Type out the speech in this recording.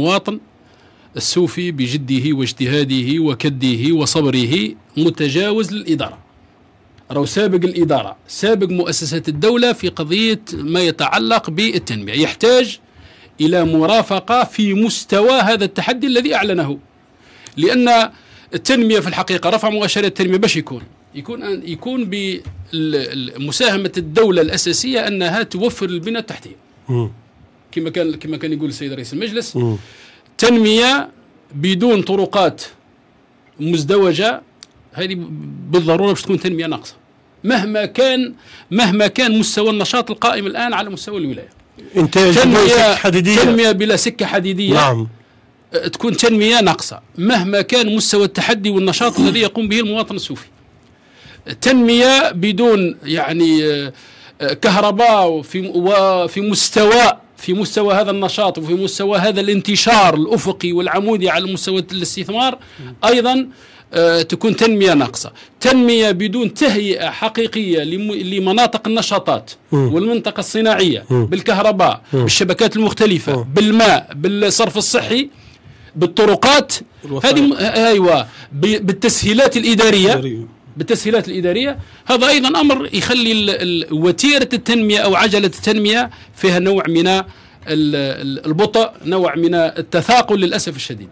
مواطن السوفي بجده واجتهاده وكده وصبره متجاوز للإدارة راهو سابق الإدارة سابق مؤسسات الدولة في قضية ما يتعلق بالتنمية يحتاج إلى مرافقة في مستوى هذا التحدي الذي أعلنه لأن التنمية في الحقيقة رفع مؤشرات التنمية باش يكون يكون يكون بمساهمة الدولة الأساسية أنها توفر البنى التحتية كما كان كما كان يقول السيد رئيس المجلس تنميه بدون طرقات مزدوجه هذه بالضروره باش تكون تنميه ناقصه مهما كان مهما كان مستوى النشاط القائم الان على مستوى الولايه انتاج تنمية حديدية تنمية بلا سكة حديدية نعم أه، تكون تنمية ناقصة مهما كان مستوى التحدي والنشاط الذي يقوم به المواطن السوفي تنمية بدون يعني أه، أه، كهرباء وفي, وفي مستوى في مستوى هذا النشاط وفي مستوى هذا الانتشار الافقي والعمودي على مستوى الاستثمار ايضا آه، تكون تنمية ناقصة تنمية بدون تهيئة حقيقية لمناطق النشاطات والمنطقة الصناعية بالكهرباء بالشبكات المختلفة بالماء بالصرف الصحي بالطرقات هذه ايوه بالتسهيلات الإدارية بالتسهيلات الإدارية هذا أيضا أمر يخلي وتيرة التنمية أو عجلة التنمية فيها نوع من البطء نوع من التثاقل للأسف الشديد